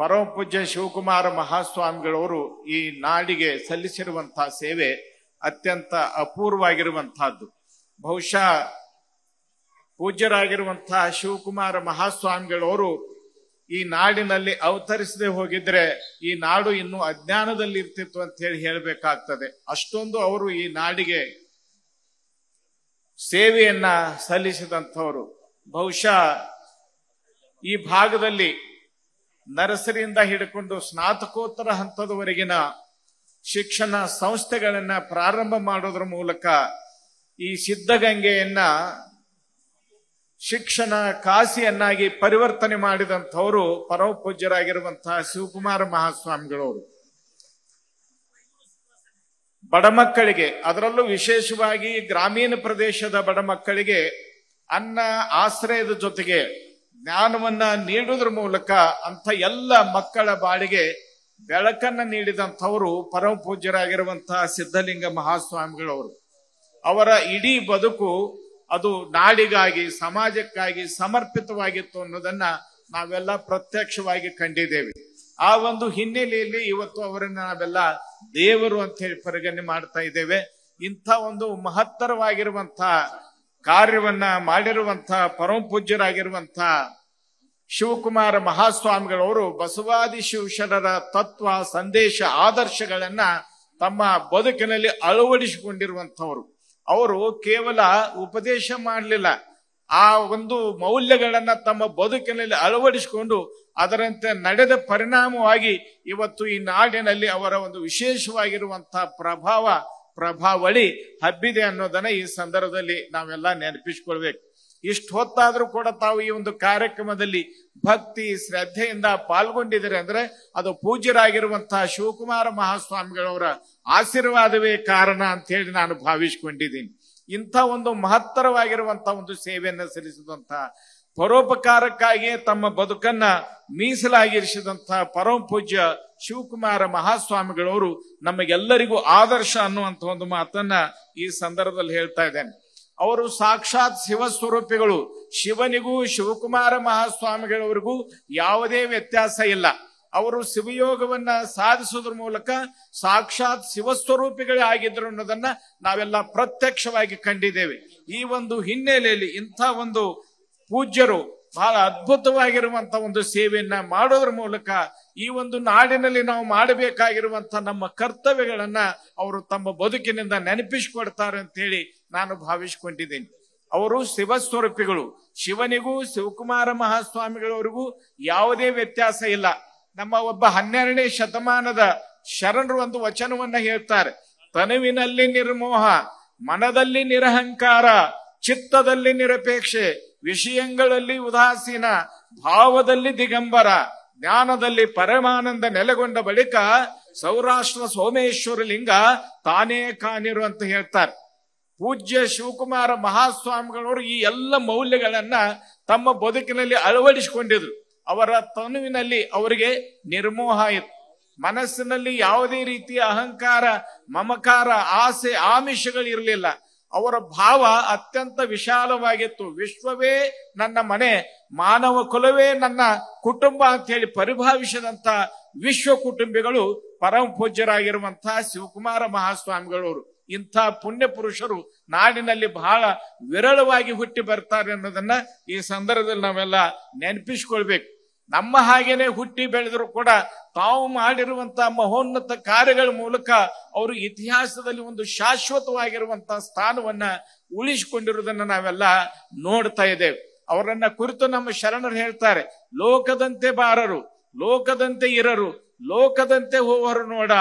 ಪರಮಪೂಜ್ಯ ಶಿವಕುಮಾರ ಮಹಾಸ್ವಾಮಿಗಳವರು ಈ ನಾಡಿಗೆ ಸಲ್ಲಿಸಿರುವಂತಹ ಸೇವೆ ಅತ್ಯಂತ ಅಪೂರ್ವವಾಗಿರುವಂತಹದ್ದು ಬಹುಶಃ ಪೂಜ್ಯರಾಗಿರುವಂತಹ ಶಿವಕುಮಾರ ಮಹಾಸ್ವಾಮಿಗಳವರು ಈ ನಾಡಿನಲ್ಲಿ ಅವತರಿಸದೆ ಹೋಗಿದ್ರೆ ಈ ನಾಡು ಇನ್ನು ಅಜ್ಞಾನದಲ್ಲಿ ಇರ್ತಿತ್ತು ಅಂತ ಹೇಳಿ ಹೇಳಬೇಕಾಗ್ತದೆ ಅಷ್ಟೊಂದು ಅವರು ಈ ನಾಡಿಗೆ ಸೇವೆಯನ್ನ ಸಲ್ಲಿಸಿದಂಥವರು ಬಹುಶಃ ಈ ಭಾಗದಲ್ಲಿ ನರ್ಸರಿಯಿಂದ ಹಿಡ್ಕೊಂಡು ಸ್ನಾತಕೋತ್ತರ ಹಂತದವರೆಗಿನ ಶಿಕ್ಷಣ ಸಂಸ್ಥೆಗಳನ್ನ ಪ್ರಾರಂಭ ಮಾಡೋದ್ರ ಮೂಲಕ ಈ ಸಿದ್ಧಗಂಗೆಯನ್ನ ಶಿಕ್ಷಣ ಕಾಸಿಯನ್ನಾಗಿ ಪರಿವರ್ತನೆ ಮಾಡಿದಂಥವರು ಪರಮಪೂಜ್ಯರಾಗಿರುವಂತಹ ಶಿವಕುಮಾರ ಮಹಾಸ್ವಾಮಿಗಳವರು ಬಡ ಮಕ್ಕಳಿಗೆ ಅದರಲ್ಲೂ ವಿಶೇಷವಾಗಿ ಗ್ರಾಮೀಣ ಪ್ರದೇಶದ ಬಡ ಮಕ್ಕಳಿಗೆ ಅನ್ನ ಆಶ್ರಯದ ಜೊತೆಗೆ ಜ್ಞಾನವನ್ನ ನೀಡುವುದ್ರ ಮೂಲಕ ಅಂತ ಎಲ್ಲ ಮಕ್ಕಳ ಬಾಳಿಗೆ ಬೆಳಕನ್ನ ನೀಡಿದಂಥವರು ಪರಮ ಪೂಜ್ಯರಾಗಿರುವಂತಹ ಸಿದ್ಧಲಿಂಗ ಮಹಾಸ್ವಾಮಿಗಳವರು ಅವರ ಇಡೀ ಬದುಕು ಅದು ನಾಡಿಗಾಗಿ ಸಮಾಜಕ್ಕಾಗಿ ಸಮರ್ಪಿತವಾಗಿತ್ತು ಅನ್ನೋದನ್ನ ನಾವೆಲ್ಲ ಪ್ರತ್ಯಕ್ಷವಾಗಿ ಕಂಡಿದ್ದೇವೆ ಆ ಒಂದು ಹಿನ್ನೆಲೆಯಲ್ಲಿ ಇವತ್ತು ಅವರನ್ನ ನಾವೆಲ್ಲ ದೇವರು ಅಂತ ಹೇಳಿ ಪರಿಗಣನೆ ಮಾಡ್ತಾ ಇದ್ದೇವೆ ಇಂಥ ಒಂದು ಮಹತ್ತರವಾಗಿರುವಂತಹ ಕಾರ್ಯವನ್ನ ಮಾಡಿರುವಂತಹ ಪರಮಪೂಜ್ಯರಾಗಿರುವಂಥ ಶಿವಕುಮಾರ ಮಹಾಸ್ವಾಮಿಗಳವರು ಬಸವಾದಿ ಶಿವಶರರ ತತ್ವ ಸಂದೇಶ ಆದರ್ಶಗಳನ್ನ ತಮ್ಮ ಬದುಕಿನಲ್ಲಿ ಅಳವಡಿಸಿಕೊಂಡಿರುವಂಥವರು ಅವರು ಕೇವಲ ಉಪದೇಶ ಮಾಡಲಿಲ್ಲ ಆ ಒಂದು ಮೌಲ್ಯಗಳನ್ನ ತಮ್ಮ ಬದುಕಿನಲ್ಲಿ ಅಳವಡಿಸಿಕೊಂಡು ಅದರಂತೆ ನಡೆದ ಪರಿಣಾಮವಾಗಿ ಇವತ್ತು ಈ ನಾಡಿನಲ್ಲಿ ಅವರ ಒಂದು ವಿಶೇಷವಾಗಿರುವಂತಹ ಪ್ರಭಾವ ಪ್ರಭಾವಳಿ ಹಬ್ಬಿದೆ ಅನ್ನೋದನ್ನ ಈ ಸಂದರ್ಭದಲ್ಲಿ ನಾವೆಲ್ಲ ನೆನಪಿಸ್ಕೊಳ್ಬೇಕು ಇಷ್ಟು ಹೊತ್ತಾದ್ರೂ ಕೂಡ ತಾವು ಈ ಒಂದು ಕಾರ್ಯಕ್ರಮದಲ್ಲಿ ಭಕ್ತಿ ಶ್ರದ್ಧೆಯಿಂದ ಪಾಲ್ಗೊಂಡಿದ್ದಾರೆ ಅಂದ್ರೆ ಅದು ಪೂಜ್ಯರಾಗಿರುವಂತಹ ಶಿವಕುಮಾರ ಮಹಾಸ್ವಾಮಿಗಳವರ ಆಶೀರ್ವಾದವೇ ಕಾರಣ ಅಂತ ಹೇಳಿ ನಾನು ಭಾವಿಸ್ಕೊಂಡಿದ್ದೀನಿ ಇಂಥ ಒಂದು ಮಹತ್ತರವಾಗಿರುವಂತಹ ಒಂದು ಸೇವೆಯನ್ನು ಸಲ್ಲಿಸಿದಂತಹ ಪರೋಪಕಾರಕ್ಕಾಗಿಯೇ ತಮ್ಮ ಬದುಕನ್ನ ಮೀಸಲಾಗಿರಿಸಿದಂತಹ ಪರಮ ಪೂಜ್ಯ ಶಿವಕುಮಾರ ಮಹಾಸ್ವಾಮಿಗಳವರು ನಮಗೆಲ್ಲರಿಗೂ ಆದರ್ಶ ಅನ್ನುವಂತ ಒಂದು ಮಾತನ್ನ ಈ ಸಂದರ್ಭದಲ್ಲಿ ಹೇಳ್ತಾ ಇದ್ದೇನೆ ಅವರು ಸಾಕ್ಷಾತ್ ಶಿವ ಸ್ವರೂಪಿಗಳು ಶಿವನಿಗೂ ಶಿವಕುಮಾರ ಮಹಾಸ್ವಾಮಿಗಳವರಿಗೂ ಯಾವುದೇ ವ್ಯತ್ಯಾಸ ಇಲ್ಲ ಅವರು ಶಿವಯೋಗವನ್ನ ಸಾಧಿಸೋದ್ರ ಮೂಲಕ ಸಾಕ್ಷಾತ್ ಶಿವಸ್ವರೂಪಿಗಳೇ ಆಗಿದ್ರು ಅನ್ನೋದನ್ನ ನಾವೆಲ್ಲ ಪ್ರತ್ಯಕ್ಷವಾಗಿ ಕಂಡಿದ್ದೇವೆ ಈ ಒಂದು ಹಿನ್ನೆಲೆಯಲ್ಲಿ ಇಂಥ ಒಂದು ಪೂಜ್ಯರು ಬಹಳ ಅದ್ಭುತವಾಗಿರುವಂತ ಒಂದು ಸೇವೆಯನ್ನ ಮಾಡೋದ್ರ ಮೂಲಕ ಈ ಒಂದು ನಾಡಿನಲ್ಲಿ ನಾವು ಮಾಡಬೇಕಾಗಿರುವಂತ ನಮ್ಮ ಕರ್ತವ್ಯಗಳನ್ನ ಅವರು ತಮ್ಮ ಬದುಕಿನಿಂದ ನೆನಪಿಸಿಕೊಡ್ತಾರೆ ಅಂತ ಹೇಳಿ ನಾನು ಭಾವಿಸಿಕೊಂಡಿದ್ದೀನಿ ಅವರು ಶಿವಸ್ವರೂಪಿಗಳು ಶಿವನಿಗೂ ಶಿವಕುಮಾರ ಮಹಾಸ್ವಾಮಿಗಳವರಿಗೂ ಯಾವುದೇ ವ್ಯತ್ಯಾಸ ಇಲ್ಲ ನಮ್ಮ ಒಬ್ಬ ಹನ್ನೆರಡನೇ ಶತಮಾನದ ಶರಣರು ಒಂದು ವಚನವನ್ನ ಹೇಳ್ತಾರೆ ತನುವಿನಲ್ಲಿ ನಿರ್ಮೋಹ ಮನದಲ್ಲಿ ನಿರಹಂಕಾರ ಚಿತ್ತದಲ್ಲಿ ನಿರಪೇಕ್ಷೆ ವಿಷಯಗಳಲ್ಲಿ ಉದಾಸೀನ ಭಾವದಲ್ಲಿ ದಿಗಂಬರ ಜ್ಞಾನದಲ್ಲಿ ಪರಮಾನಂದ ನೆಲೆಗೊಂಡ ಬಳಿಕ ಸೌರಾಷ್ಟ್ರ ಸೋಮೇಶ್ವರ ಲಿಂಗ ತಾನೇ ಕಾಣಿರು ಅಂತ ಹೇಳ್ತಾರೆ ಪೂಜ್ಯ ಶಿವಕುಮಾರ ಮಹಾಸ್ವಾಮಿಗಳವರು ಈ ಎಲ್ಲ ಮೌಲ್ಯಗಳನ್ನ ತಮ್ಮ ಬದುಕಿನಲ್ಲಿ ಅಳವಡಿಸಿಕೊಂಡಿದ್ರು ಅವರ ತನುವಿನಲ್ಲಿ ಅವರಿಗೆ ನಿರ್ಮೋಹ ಇತ್ತು ಮನಸ್ಸಿನಲ್ಲಿ ಯಾವುದೇ ರೀತಿಯ ಅಹಂಕಾರ ಮಮಕಾರ ಆಸೆ ಆಮಿಷಗಳು ಇರಲಿಲ್ಲ ಅವರ ಭಾವ ಅತ್ಯಂತ ವಿಶಾಲವಾಗಿತ್ತು ವಿಶ್ವವೇ ನನ್ನ ಮನೆ ಮಾನವ ಕುಲವೇ ನನ್ನ ಕುಟುಂಬ ಅಂತ ಹೇಳಿ ಪರಿಭಾವಿಸಿದಂತ ವಿಶ್ವ ಕುಟುಂಬಿಗಳು ಪರಮ ಪೂಜ್ಯರಾಗಿರುವಂತಹ ಶಿವಕುಮಾರ ಮಹಾಸ್ವಾಮಿಗಳವರು ಇಂಥ ಪುಣ್ಯ ಪುರುಷರು ನಾಡಿನಲ್ಲಿ ಬಹಳ ವಿರಳವಾಗಿ ಹುಟ್ಟಿ ಬರ್ತಾರೆ ಅನ್ನೋದನ್ನ ಈ ಸಂದರ್ಭದಲ್ಲಿ ನಾವೆಲ್ಲ ನೆನಪಿಸ್ಕೊಳ್ಬೇಕು ನಮ್ಮ ಹಾಗೇನೆ ಹುಟ್ಟಿ ಬೆಳೆದರೂ ಕೂಡ ತಾವು ಮಾಡಿರುವಂತಹ ಮಹೋನ್ನತ ಕಾರ್ಯಗಳ ಮೂಲಕ ಅವರು ಇತಿಹಾಸದಲ್ಲಿ ಒಂದು ಶಾಶ್ವತವಾಗಿರುವಂತಹ ಸ್ಥಾನವನ್ನ ಉಳಿಸಿಕೊಂಡಿರುವುದನ್ನು ನಾವೆಲ್ಲ ನೋಡ್ತಾ ಇದ್ದೇವೆ ಅವರನ್ನ ಕುರಿತು ನಮ್ಮ ಶರಣರು ಹೇಳ್ತಾರೆ ಲೋಕದಂತೆ ಬಾರರು ಲೋಕದಂತೆ ಇರರು ಲೋಕದಂತೆ ಹೋವರು ನೋಡ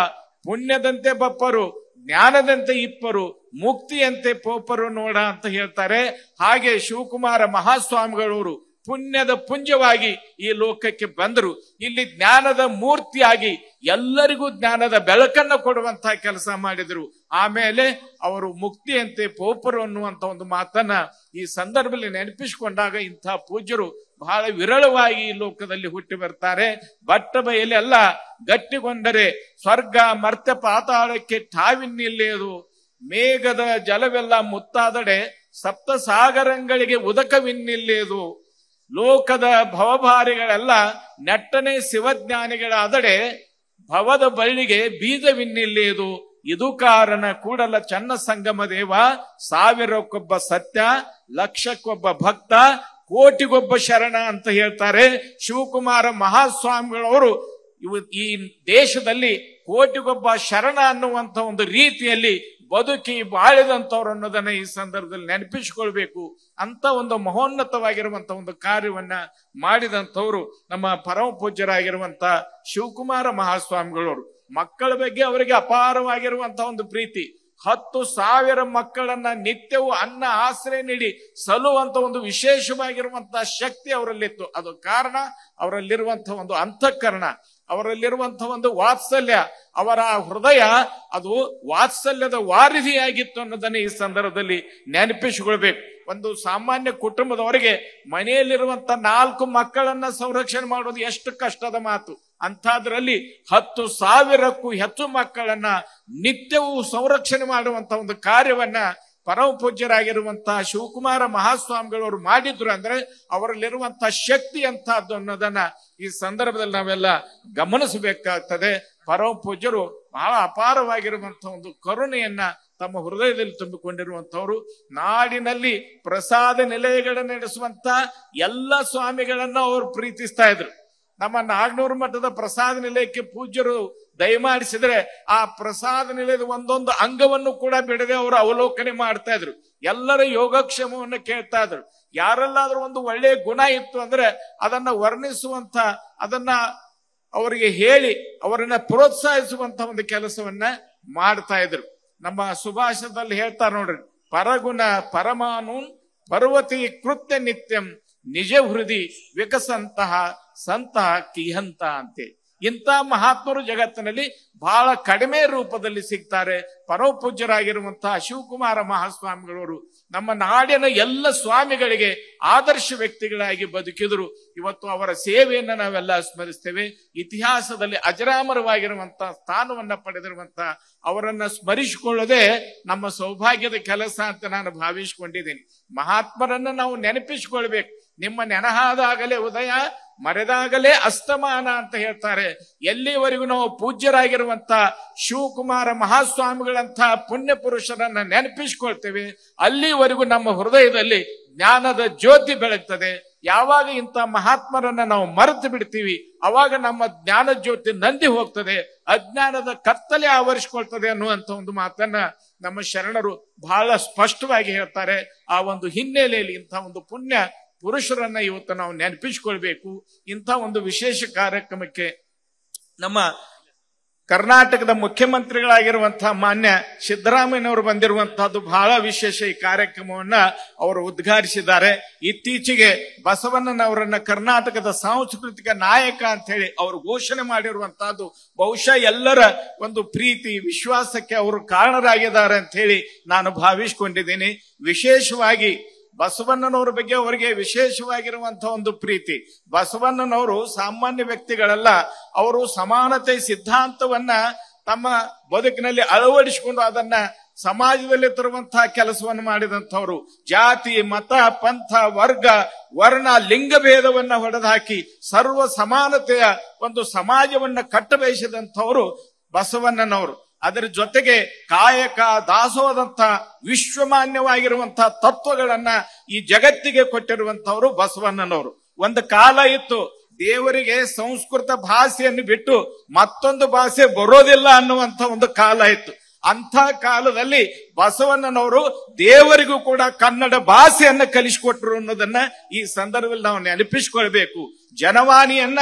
ಪುಣ್ಯದಂತೆ ಬಪ್ಪರು ಜ್ಞಾನದಂತೆ ಇಪ್ಪರು ಮುಕ್ತಿಯಂತೆ ಪೋಪರು ನೋಡ ಅಂತ ಹೇಳ್ತಾರೆ ಹಾಗೆ ಶಿವಕುಮಾರ ಮಹಾಸ್ವಾಮಿಗಳವರು ಪುಣ್ಯದ ಪುಂಜವಾಗಿ ಈ ಲೋಕಕ್ಕೆ ಬಂದರು ಇಲ್ಲಿ ಜ್ಞಾನದ ಮೂರ್ತಿಯಾಗಿ ಎಲ್ಲರಿಗೂ ಜ್ಞಾನದ ಬೆಳಕನ್ನು ಕೊಡುವಂತಹ ಕೆಲಸ ಮಾಡಿದರು ಆಮೇಲೆ ಅವರು ಮುಕ್ತಿಯಂತೆ ಪೋಪರು ಅನ್ನುವಂತ ಒಂದು ಮಾತನ್ನ ಈ ಸಂದರ್ಭದಲ್ಲಿ ನೆನಪಿಸಿಕೊಂಡಾಗ ಇಂಥ ಪೂಜ್ಯರು ಬಹಳ ವಿರಳವಾಗಿ ಈ ಲೋಕದಲ್ಲಿ ಹುಟ್ಟಿ ಬರ್ತಾರೆ ಬಟ್ಟ ಬಯಲಿ ಅಲ್ಲ ಗಟ್ಟಿಗೊಂಡರೆ ಸ್ವರ್ಗ ಮರ್ತ್ಯ ಪಾತಾಳಕ್ಕೆ ಠಾವಿನ್ನಿಲ್ಲೇದು ಮೇಘದ ಜಲವೆಲ್ಲ ಮುತ್ತಾದಡೆ ಸಪ್ತ ಸಾಗರಗಳಿಗೆ ಉದಕವಿನ್ನಿಲ್ಲೆಯದು ಲೋಕದ ಭವಭಾರಿಗಳೆಲ್ಲ ನೆಟ್ಟನೆ ಶಿವಜ್ಞಾನಿಗಳ ಅದಡೆ ಭವದ ಬಳ್ಳಿಗೆ ಬೀಜವಿನ್ನಿಲ್ಲೇದು ಇದು ಕಾರಣ ಕೂಡಲ ಚನ್ನ ಸಂಗಮ ದೇವ ಸಾವಿರಕ್ಕೊಬ್ಬ ಸತ್ಯ ಲಕ್ಷಕ್ಕೊಬ್ಬ ಭಕ್ತ ಕೋಟಿಗೊಬ್ಬ ಶರಣ ಅಂತ ಹೇಳ್ತಾರೆ ಶಿವಕುಮಾರ ಮಹಾಸ್ವಾಮಿಗಳವರು ಇವ ಈ ದೇಶದಲ್ಲಿ ಕೋಟಿಗೊಬ್ಬ ಶರಣ ಅನ್ನುವಂಥ ಒಂದು ರೀತಿಯಲ್ಲಿ ಬದುಕಿ ಬಾಳಿದಂಥವ್ರು ಅನ್ನೋದನ್ನ ಈ ಸಂದರ್ಭದಲ್ಲಿ ನೆನಪಿಸ್ಕೊಳ್ಬೇಕು ಅಂತ ಒಂದು ಮಹೋನ್ನತವಾಗಿರುವಂತ ಒಂದು ಕಾರ್ಯವನ್ನ ಮಾಡಿದಂಥವ್ರು ನಮ್ಮ ಪರಮ ಪೂಜ್ಯರಾಗಿರುವಂತ ಶಿವಕುಮಾರ ಮಹಾಸ್ವಾಮಿಗಳವರು ಮಕ್ಕಳ ಬಗ್ಗೆ ಅವರಿಗೆ ಅಪಾರವಾಗಿರುವಂತ ಒಂದು ಪ್ರೀತಿ ಹತ್ತು ಸಾವಿರ ಮಕ್ಕಳನ್ನ ನಿತ್ಯವೂ ಅನ್ನ ಆಸರೆ ನೀಡಿ ಸಲ್ಲುವಂತ ಒಂದು ವಿಶೇಷವಾಗಿರುವಂತಹ ಶಕ್ತಿ ಅವರಲ್ಲಿತ್ತು ಅದು ಕಾರಣ ಅವರಲ್ಲಿರುವಂತಹ ಒಂದು ಅಂತಃಕರಣ ಅವರಲ್ಲಿರುವಂತಹ ಒಂದು ವಾತ್ಸಲ್ಯ ಅವರ ಹೃದಯ ಅದು ವಾತ್ಸಲ್ಯದ ವಾರಿಧಿಯಾಗಿತ್ತು ಅನ್ನೋದನ್ನ ಈ ಸಂದರ್ಭದಲ್ಲಿ ನೆನಪಿಸಿಕೊಳ್ಬೇಕು ಒಂದು ಸಾಮಾನ್ಯ ಕುಟುಂಬದವರಿಗೆ ಮನೆಯಲ್ಲಿರುವಂತ ನಾಲ್ಕು ಮಕ್ಕಳನ್ನ ಸಂರಕ್ಷಣೆ ಮಾಡೋದು ಎಷ್ಟು ಕಷ್ಟದ ಮಾತು ಅಂಥದ್ರಲ್ಲಿ ಹತ್ತು ಸಾವಿರಕ್ಕೂ ಹೆಚ್ಚು ಮಕ್ಕಳನ್ನ ನಿತ್ಯವೂ ಸಂರಕ್ಷಣೆ ಮಾಡುವಂತ ಒಂದು ಕಾರ್ಯವನ್ನ ಪರಮ ಪೂಜ್ಯರಾಗಿರುವಂತಹ ಶಿವಕುಮಾರ ಮಹಾಸ್ವಾಮಿಗಳು ಅವರು ಮಾಡಿದ್ರು ಅಂದ್ರೆ ಅವರಲ್ಲಿರುವಂತಹ ಶಕ್ತಿ ಅಂತಹದ್ದು ಅನ್ನೋದನ್ನ ಈ ಸಂದರ್ಭದಲ್ಲಿ ನಾವೆಲ್ಲ ಗಮನಿಸಬೇಕಾಗ್ತದೆ ಪರಮ ಪೂಜ್ಯರು ಬಹಳ ಅಪಾರವಾಗಿರುವಂತಹ ಒಂದು ಕರುಣೆಯನ್ನ ತಮ್ಮ ಹೃದಯದಲ್ಲಿ ತುಂಬಿಕೊಂಡಿರುವಂತವರು ನಾಡಿನಲ್ಲಿ ಪ್ರಸಾದ ನಿಲಯಗಳನ್ನು ನಡೆಸುವಂತ ಎಲ್ಲ ಸ್ವಾಮಿಗಳನ್ನ ಅವರು ಪ್ರೀತಿಸ್ತಾ ಇದ್ರು ನಮ್ಮ ನಾಗನೂರು ಮಠದ ಪ್ರಸಾದ ನಿಲಯಕ್ಕೆ ಪೂಜ್ಯರು ದಯಮಾಡಿಸಿದ್ರೆ ಆ ಪ್ರಸಾದ ನಿಲಯದ ಒಂದೊಂದು ಅಂಗವನ್ನು ಕೂಡ ಬಿಡದೆ ಅವರು ಅವಲೋಕನೆ ಮಾಡ್ತಾ ಇದ್ರು ಎಲ್ಲರ ಯೋಗಕ್ಷೇಮವನ್ನು ಕೇಳ್ತಾ ಇದ್ರು ಯಾರೆಲ್ಲಾದ್ರೂ ಒಂದು ಒಳ್ಳೆಯ ಗುಣ ಇತ್ತು ಅಂದ್ರೆ ಅದನ್ನ ವರ್ಣಿಸುವಂತ ಅದನ್ನ ಅವರಿಗೆ ಹೇಳಿ ಅವರನ್ನ ಪ್ರೋತ್ಸಾಹಿಸುವಂತ ಒಂದು ಕೆಲಸವನ್ನ ಮಾಡ್ತಾ ಇದ್ರು ನಮ್ಮ ಸುಭಾಷದಲ್ಲಿ ಹೇಳ್ತಾರೆ ನೋಡ್ರಿ ಪರಗುಣ ಪರಮಾನು ಪರ್ವತಿ ಕೃತ್ಯ ನಿತ್ಯಂ ನಿಜ ಹೃದಿ ವಿಕಸಂತಹ ಸಂತಹ ಕಿಹಂತ ಅಂತೇಳಿ ಇಂಥ ಮಹಾತ್ಮರು ಜಗತ್ತಿನಲ್ಲಿ ಬಹಳ ಕಡಿಮೆ ರೂಪದಲ್ಲಿ ಸಿಗ್ತಾರೆ ಪರೋಪೂಜ್ಯರಾಗಿರುವಂತಹ ಶಿವಕುಮಾರ ಮಹಾಸ್ವಾಮಿಗಳವರು ನಮ್ಮ ನಾಡಿನ ಎಲ್ಲ ಸ್ವಾಮಿಗಳಿಗೆ ಆದರ್ಶ ವ್ಯಕ್ತಿಗಳಾಗಿ ಬದುಕಿದರು ಇವತ್ತು ಅವರ ಸೇವೆಯನ್ನು ನಾವೆಲ್ಲ ಸ್ಮರಿಸ್ತೇವೆ ಇತಿಹಾಸದಲ್ಲಿ ಅಜರಾಮರವಾಗಿರುವಂತಹ ಸ್ಥಾನವನ್ನ ಪಡೆದಿರುವಂತಹ ಅವರನ್ನ ಸ್ಮರಿಸಿಕೊಳ್ಳದೆ ನಮ್ಮ ಸೌಭಾಗ್ಯದ ಕೆಲಸ ಅಂತ ನಾನು ಭಾವಿಸಿಕೊಂಡಿದ್ದೇನೆ ಮಹಾತ್ಮರನ್ನ ನಾವು ನೆನಪಿಸಿಕೊಳ್ಬೇಕು ನಿಮ್ಮ ನೆನಹಾದಾಗಲೇ ಉದಯ ಮರೆದಾಗಲೇ ಅಸ್ತಮಾನ ಅಂತ ಹೇಳ್ತಾರೆ ಎಲ್ಲಿವರೆಗೂ ನಾವು ಪೂಜ್ಯರಾಗಿರುವಂತ ಶಿವಕುಮಾರ ಮಹಾಸ್ವಾಮಿಗಳಂತಹ ಪುಣ್ಯ ಪುರುಷರನ್ನ ನೆನಪಿಸ್ಕೊಳ್ತೇವೆ ಅಲ್ಲಿವರೆಗೂ ನಮ್ಮ ಹೃದಯದಲ್ಲಿ ಜ್ಞಾನದ ಜ್ಯೋತಿ ಬೆಳಗ್ತದೆ ಯಾವಾಗ ಇಂಥ ಮಹಾತ್ಮರನ್ನ ನಾವು ಮರೆತು ಬಿಡ್ತೀವಿ ಅವಾಗ ನಮ್ಮ ಜ್ಞಾನ ಜ್ಯೋತಿ ನಂದಿ ಹೋಗ್ತದೆ ಅಜ್ಞಾನದ ಕತ್ತಲೆ ಆವರಿಸಿಕೊಳ್ತದೆ ಅನ್ನುವಂಥ ಒಂದು ಮಾತನ್ನ ನಮ್ಮ ಶರಣರು ಬಹಳ ಸ್ಪಷ್ಟವಾಗಿ ಹೇಳ್ತಾರೆ ಆ ಒಂದು ಹಿನ್ನೆಲೆಯಲ್ಲಿ ಇಂಥ ಒಂದು ಪುಣ್ಯ ಪುರುಷರನ್ನ ಇವತ್ತು ನಾವು ನೆನಪಿಸ್ಕೊಳ್ಬೇಕು ಇಂಥ ಒಂದು ವಿಶೇಷ ಕಾರ್ಯಕ್ರಮಕ್ಕೆ ನಮ್ಮ ಕರ್ನಾಟಕದ ಮುಖ್ಯಮಂತ್ರಿಗಳಾಗಿರುವಂತಹ ಮಾನ್ಯ ಸಿದ್ದರಾಮಯ್ಯನವರು ಬಂದಿರುವಂತಹದ್ದು ಬಹಳ ವಿಶೇಷ ಈ ಕಾರ್ಯಕ್ರಮವನ್ನ ಅವರು ಉದ್ಘಾಟಿಸಿದ್ದಾರೆ ಇತ್ತೀಚೆಗೆ ಬಸವಣ್ಣನವರನ್ನ ಕರ್ನಾಟಕದ ಸಾಂಸ್ಕೃತಿಕ ನಾಯಕ ಅಂತ ಹೇಳಿ ಅವರು ಘೋಷಣೆ ಮಾಡಿರುವಂತಹದ್ದು ಬಹುಶಃ ಎಲ್ಲರ ಒಂದು ಪ್ರೀತಿ ವಿಶ್ವಾಸಕ್ಕೆ ಅವರು ಕಾರಣರಾಗಿದ್ದಾರೆ ಅಂತ ಹೇಳಿ ನಾನು ಭಾವಿಸ್ಕೊಂಡಿದ್ದೀನಿ ವಿಶೇಷವಾಗಿ ಬಸವಣ್ಣನವ್ರ ಬಗ್ಗೆ ಅವರಿಗೆ ವಿಶೇಷವಾಗಿರುವಂತ ಒಂದು ಪ್ರೀತಿ ಬಸವಣ್ಣನವರು ಸಾಮಾನ್ಯ ವ್ಯಕ್ತಿಗಳಲ್ಲ ಅವರು ಸಮಾನತೆ ಸಿದ್ಧಾಂತವನ್ನ ತಮ್ಮ ಬದುಕಿನಲ್ಲಿ ಅಳವಡಿಸಿಕೊಂಡು ಅದನ್ನ ಸಮಾಜದಲ್ಲಿ ತರುವಂತಹ ಕೆಲಸವನ್ನು ಮಾಡಿದಂಥವರು ಜಾತಿ ಮತ ಪಂಥ ವರ್ಗ ವರ್ಣ ಲಿಂಗ ಭೇದವನ್ನ ಹೊಡೆದಾಕಿ ಸರ್ವ ಸಮಾನತೆಯ ಒಂದು ಸಮಾಜವನ್ನ ಕಟ್ಟಬಯಸಿದಂಥವರು ಬಸವಣ್ಣನವರು ಅದರ ಜೊತೆಗೆ ಕಾಯಕ ದಾಸೋದಂತ ವಿಶ್ವಮಾನ್ಯವಾಗಿರುವಂತಹ ತತ್ವಗಳನ್ನ ಈ ಜಗತ್ತಿಗೆ ಕೊಟ್ಟಿರುವಂತವರು ಬಸವಣ್ಣನವರು ಒಂದು ಕಾಲ ಇತ್ತು ದೇವರಿಗೆ ಸಂಸ್ಕೃತ ಭಾಷೆಯನ್ನು ಬಿಟ್ಟು ಮತ್ತೊಂದು ಭಾಷೆ ಬರೋದಿಲ್ಲ ಅನ್ನುವಂತ ಒಂದು ಕಾಲ ಇತ್ತು ಅಂತ ಕಾಲದಲ್ಲಿ ಬಸವಣ್ಣನವರು ದೇವರಿಗೂ ಕೂಡ ಕನ್ನಡ ಭಾಷೆಯನ್ನ ಕಲಿಸಿಕೊಟ್ರು ಅನ್ನೋದನ್ನ ಈ ಸಂದರ್ಭದಲ್ಲಿ ನಾವು ನೆನಪಿಸಿಕೊಳ್ಬೇಕು ಜನವಾಣಿಯನ್ನ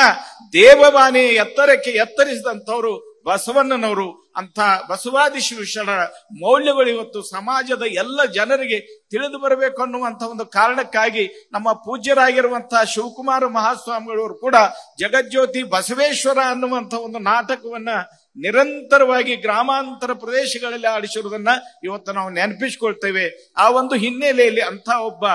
ದೇವವಾಣಿ ಎತ್ತರಕ್ಕೆ ಎತ್ತರಿಸಿದಂಥವ್ರು ಬಸವಣ್ಣನವರು ಅಂತ ಬಸವಾದಿ ಶಿವಶರಣರ ಮೌಲ್ಯಗಳು ಇವತ್ತು ಸಮಾಜದ ಎಲ್ಲ ಜನರಿಗೆ ತಿಳಿದು ಬರಬೇಕು ಅನ್ನುವಂಥ ಒಂದು ಕಾರಣಕ್ಕಾಗಿ ನಮ್ಮ ಪೂಜ್ಯರಾಗಿರುವಂತಹ ಶಿವಕುಮಾರ ಮಹಾಸ್ವಾಮಿಗಳವರು ಕೂಡ ಜಗಜ್ಯೋತಿ ಬಸವೇಶ್ವರ ಅನ್ನುವಂಥ ಒಂದು ನಾಟಕವನ್ನ ನಿರಂತರವಾಗಿ ಗ್ರಾಮಾಂತರ ಪ್ರದೇಶಗಳಲ್ಲಿ ಆಡಿಸಿರುವುದನ್ನ ಇವತ್ತು ನಾವು ನೆನಪಿಸಿಕೊಳ್ತೇವೆ ಆ ಒಂದು ಹಿನ್ನೆಲೆಯಲ್ಲಿ ಅಂತ ಒಬ್ಬ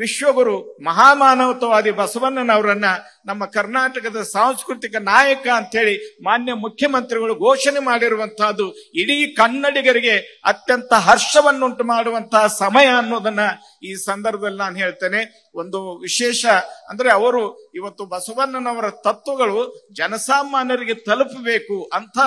ವಿಶ್ವಗುರು ಮಹಾಮಾನವತವಾದಿ ಬಸವಣ್ಣನವರನ್ನ ನಮ್ಮ ಕರ್ನಾಟಕದ ಸಾಂಸ್ಕೃತಿಕ ನಾಯಕ ಅಂತೇಳಿ ಮಾನ್ಯ ಮುಖ್ಯಮಂತ್ರಿಗಳು ಘೋಷಣೆ ಮಾಡಿರುವಂತಹದ್ದು ಇಡೀ ಕನ್ನಡಿಗರಿಗೆ ಅತ್ಯಂತ ಹರ್ಷವನ್ನುಂಟು ಮಾಡುವಂತಹ ಸಮಯ ಅನ್ನೋದನ್ನ ಈ ಸಂದರ್ಭದಲ್ಲಿ ನಾನು ಹೇಳ್ತೇನೆ ಒಂದು ವಿಶೇಷ ಅಂದ್ರೆ ಅವರು ಇವತ್ತು ಬಸವಣ್ಣನವರ ತತ್ವಗಳು ಜನಸಾಮಾನ್ಯರಿಗೆ ತಲುಪಬೇಕು ಅಂತ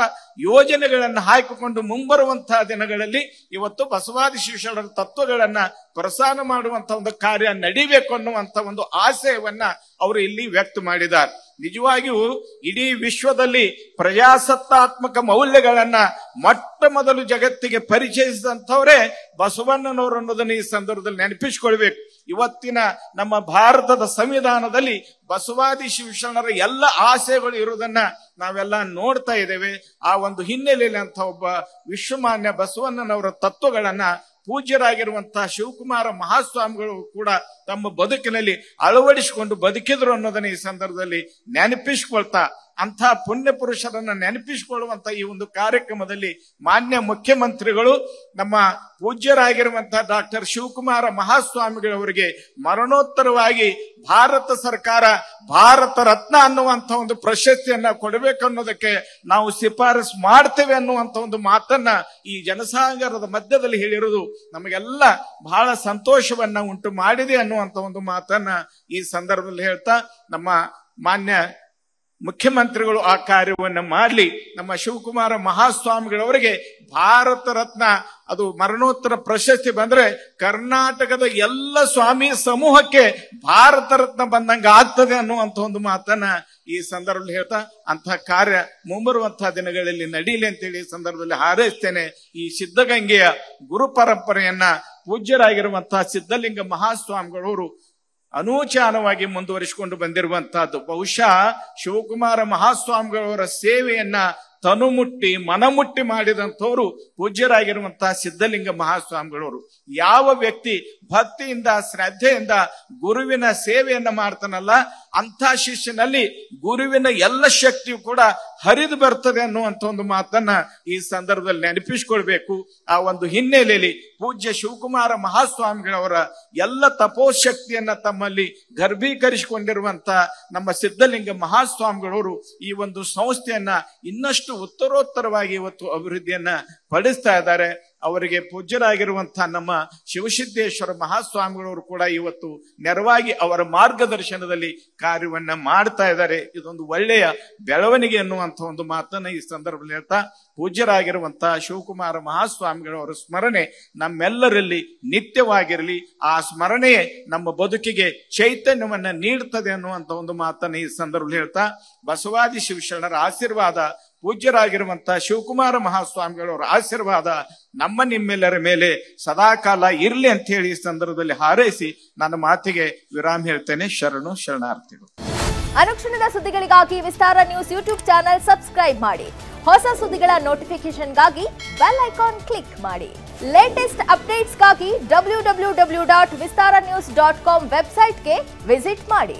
ಯೋಜನೆಗಳನ್ನು ಹಾಕಿಕೊಂಡು ಮುಂಬರುವಂತಹ ದಿನಗಳಲ್ಲಿ ಇವತ್ತು ಬಸವಾದಿ ಶಿಷ್ಯರ ತತ್ವಗಳನ್ನ ಪ್ರಸಾರ ಮಾಡುವಂತ ಒಂದು ಕಾರ್ಯ ನಡಿಬೇಕು ಅನ್ನುವಂತ ಒಂದು ಆಶಯವನ್ನ ಅವರು ಇಲ್ಲಿ ವ್ಯಕ್ತ ಮಾಡಿದ್ದಾರೆ ನಿಜವಾಗಿಯೂ ಇಡೀ ವಿಶ್ವದಲ್ಲಿ ಪ್ರಜಾಸತ್ತಾತ್ಮಕ ಮೌಲ್ಯಗಳನ್ನ ಮೊಟ್ಟ ಮೊದಲು ಜಗತ್ತಿಗೆ ಪರಿಚಯಿಸಿದಂಥವರೇ ಬಸವಣ್ಣನವರು ಅನ್ನೋದನ್ನ ಈ ಸಂದರ್ಭದಲ್ಲಿ ನೆನಪಿಸಿಕೊಳ್ಬೇಕು ಇವತ್ತಿನ ನಮ್ಮ ಭಾರತದ ಸಂವಿಧಾನದಲ್ಲಿ ಬಸವಾದಿ ಶಿವಶರಣರ ಎಲ್ಲ ಆಶಯಗಳು ಇರುವುದನ್ನ ನಾವೆಲ್ಲ ನೋಡ್ತಾ ಇದ್ದೇವೆ ಆ ಒಂದು ಹಿನ್ನೆಲೆಯಲ್ಲಿ ಅಂತ ಒಬ್ಬ ವಿಶ್ವಮಾನ್ಯ ಬಸವಣ್ಣನವರ ತತ್ವಗಳನ್ನ ಪೂಜ್ಯರಾಗಿರುವಂತಹ ಶಿವಕುಮಾರ ಮಹಾಸ್ವಾಮಿಗಳು ಕೂಡ ತಮ್ಮ ಬದುಕಿನಲ್ಲಿ ಅಳವಡಿಸಿಕೊಂಡು ಬದುಕಿದ್ರು ಅನ್ನೋದನ್ನ ಈ ಸಂದರ್ಭದಲ್ಲಿ ನೆನಪಿಸಿಕೊಳ್ತಾ ಅಂಥ ಪುಣ್ಯ ಪುರುಷರನ್ನ ನೆನಪಿಸಿಕೊಳ್ಳುವಂತ ಈ ಒಂದು ಕಾರ್ಯಕ್ರಮದಲ್ಲಿ ಮಾನ್ಯ ಮುಖ್ಯಮಂತ್ರಿಗಳು ನಮ್ಮ ಪೂಜ್ಯರಾಗಿರುವಂತಹ ಡಾಕ್ಟರ್ ಶಿವಕುಮಾರ ಮಹಾಸ್ವಾಮಿಗಳವರಿಗೆ ಮರಣೋತ್ತರವಾಗಿ ಭಾರತ ಸರ್ಕಾರ ಭಾರತ ರತ್ನ ಅನ್ನುವಂತ ಒಂದು ಪ್ರಶಸ್ತಿಯನ್ನ ಕೊಡಬೇಕು ಅನ್ನೋದಕ್ಕೆ ನಾವು ಶಿಫಾರಸು ಮಾಡ್ತೇವೆ ಅನ್ನುವಂತ ಒಂದು ಮಾತನ್ನ ಈ ಜನಸಾಗರದ ಮಧ್ಯದಲ್ಲಿ ಹೇಳಿರುವುದು ನಮಗೆಲ್ಲ ಬಹಳ ಸಂತೋಷವನ್ನ ಉಂಟು ಮಾಡಿದೆ ಅನ್ನುವಂತ ಒಂದು ಮಾತನ್ನ ಈ ಸಂದರ್ಭದಲ್ಲಿ ಹೇಳ್ತಾ ನಮ್ಮ ಮಾನ್ಯ ಮುಖ್ಯಮಂತ್ರಿಗಳು ಆ ಕಾರ್ಯವನ್ನು ಮಾಡಲಿ ನಮ್ಮ ಶಿವಕುಮಾರ ಮಹಾಸ್ವಾಮಿಗಳವರಿಗೆ ಭಾರತ ರತ್ನ ಅದು ಮರಣೋತ್ತರ ಪ್ರಶಸ್ತಿ ಬಂದ್ರೆ ಕರ್ನಾಟಕದ ಎಲ್ಲ ಸ್ವಾಮಿ ಸಮೂಹಕ್ಕೆ ಭಾರತ ರತ್ನ ಬಂದಂಗ ಆಗ್ತದೆ ಅನ್ನುವಂಥ ಒಂದು ಮಾತನ್ನ ಈ ಸಂದರ್ಭದಲ್ಲಿ ಹೇಳ್ತಾ ಅಂತಹ ಕಾರ್ಯ ಮುಂಬರುವಂತಹ ದಿನಗಳಲ್ಲಿ ನಡೀಲಿ ಅಂತೇಳಿ ಈ ಸಂದರ್ಭದಲ್ಲಿ ಹಾರೈಸ್ತೇನೆ ಈ ಸಿದ್ಧಗಂಗೆಯ ಗುರು ಪರಂಪರೆಯನ್ನ ಪೂಜ್ಯರಾಗಿರುವಂತಹ ಸಿದ್ಧಲಿಂಗ ಮಹಾಸ್ವಾಮಿಗಳವರು ಅನೂಚಾನವಾಗಿ ಮುಂದುವರಿಸಿಕೊಂಡು ಬಂದಿರುವಂತಹದ್ದು ಬಹುಶಃ ಶಿವಕುಮಾರ ಮಹಾಸ್ವಾಮಿಗಳವರ ಸೇವೆಯನ್ನ ತನುಮುಟ್ಟಿ ಮನಮುಟ್ಟಿ ಮಾಡಿದಂಥವರು ಪೂಜ್ಯರಾಗಿರುವಂತಹ ಸಿದ್ಧಲಿಂಗ ಮಹಾಸ್ವಾಮಿಗಳವರು ಯಾವ ವ್ಯಕ್ತಿ ಭಕ್ತಿಯಿಂದ ಶ್ರದ್ಧೆಯಿಂದ ಗುರುವಿನ ಸೇವೆಯನ್ನ ಮಾಡ್ತಾನಲ್ಲ ಅಂಥ ಶಿಷ್ಯನಲ್ಲಿ ಗುರುವಿನ ಎಲ್ಲ ಶಕ್ತಿಯು ಕೂಡ ಹರಿದು ಬರ್ತದೆ ಅನ್ನುವಂಥ ಒಂದು ಮಾತನ್ನ ಈ ಸಂದರ್ಭದಲ್ಲಿ ನೆನಪಿಸ್ಕೊಳ್ಬೇಕು ಆ ಒಂದು ಹಿನ್ನೆಲೆಯಲ್ಲಿ ಪೂಜ್ಯ ಶಿವಕುಮಾರ ಮಹಾಸ್ವಾಮಿಗಳವರ ಎಲ್ಲ ಶಕ್ತಿಯನ್ನ ತಮ್ಮಲ್ಲಿ ಗರ್ಭೀಕರಿಸಿಕೊಂಡಿರುವಂತ ನಮ್ಮ ಸಿದ್ಧಲಿಂಗ ಮಹಾಸ್ವಾಮಿಗಳವರು ಈ ಒಂದು ಸಂಸ್ಥೆಯನ್ನ ಇನ್ನಷ್ಟು ಉತ್ತರೋತ್ತರವಾಗಿ ಇವತ್ತು ಅಭಿವೃದ್ಧಿಯನ್ನ ಪಡಿಸ್ತಾ ಇದ್ದಾರೆ ಅವರಿಗೆ ಪೂಜ್ಯರಾಗಿರುವಂತಹ ನಮ್ಮ ಶಿವಸಿದ್ದೇಶ್ವರ ಮಹಾಸ್ವಾಮಿಗಳವರು ಕೂಡ ಇವತ್ತು ನೆರವಾಗಿ ಅವರ ಮಾರ್ಗದರ್ಶನದಲ್ಲಿ ಕಾರ್ಯವನ್ನ ಮಾಡ್ತಾ ಇದ್ದಾರೆ ಇದೊಂದು ಒಳ್ಳೆಯ ಬೆಳವಣಿಗೆ ಎನ್ನುವಂಥ ಒಂದು ಮಾತನ್ನ ಈ ಸಂದರ್ಭದಲ್ಲಿ ಹೇಳ್ತಾ ಪೂಜ್ಯರಾಗಿರುವಂತಹ ಶಿವಕುಮಾರ ಮಹಾಸ್ವಾಮಿಗಳವರ ಸ್ಮರಣೆ ನಮ್ಮೆಲ್ಲರಲ್ಲಿ ನಿತ್ಯವಾಗಿರಲಿ ಆ ಸ್ಮರಣೆಯೇ ನಮ್ಮ ಬದುಕಿಗೆ ಚೈತನ್ಯವನ್ನ ನೀಡುತ್ತದೆ ಅನ್ನುವಂಥ ಒಂದು ಮಾತನ್ನ ಈ ಸಂದರ್ಭದಲ್ಲಿ ಹೇಳ್ತಾ ಬಸವಾದಿ ಶಿವಶರಣರ ಆಶೀರ್ವಾದ ಪೂಜ್ಯರಾಗಿರುವಂತಹ ಶಿವಕುಮಾರ ಮಹಾಸ್ವಾಮಿಗಳವರ ಆಶೀರ್ವಾದ ನಮ್ಮ ನಿಮ್ಮೆಲ್ಲರ ಮೇಲೆ ಸದಾಕಾಲ ಇರಲಿ ಅಂತ ಹೇಳಿ ಈ ಸಂದರ್ಭದಲ್ಲಿ ಹಾರೈಸಿ ನನ್ನ ಮಾತಿಗೆ ವಿರಾಮ ಹೇಳ್ತೇನೆ ಶರಣು ಶರಣಾರ್ಥಿಗಳು ಅನುಕ್ಷಣದ ಸುದ್ದಿಗಳಿಗಾಗಿ Vistara news YouTube channel subscribe ಮಾಡಿ ಹೊಸ ಸುದ್ದಿಗಳ ನೋಟಿಫಿಕೇಶನ್ಗಾಗಿ ಬೆಲ್ ಐಕಾನ್ ಕ್ಲಿಕ್ ಮಾಡಿ ಲೇಟೆಸ್ಟ್ ಅಪ್ಡೇಟ್ಸ್ಗಾಗಿ W W W dot Vistara news dot com ವೆಬ್ಸೈಟ್ಗೆ ವಿಸಿಟ್ ಮಾಡಿ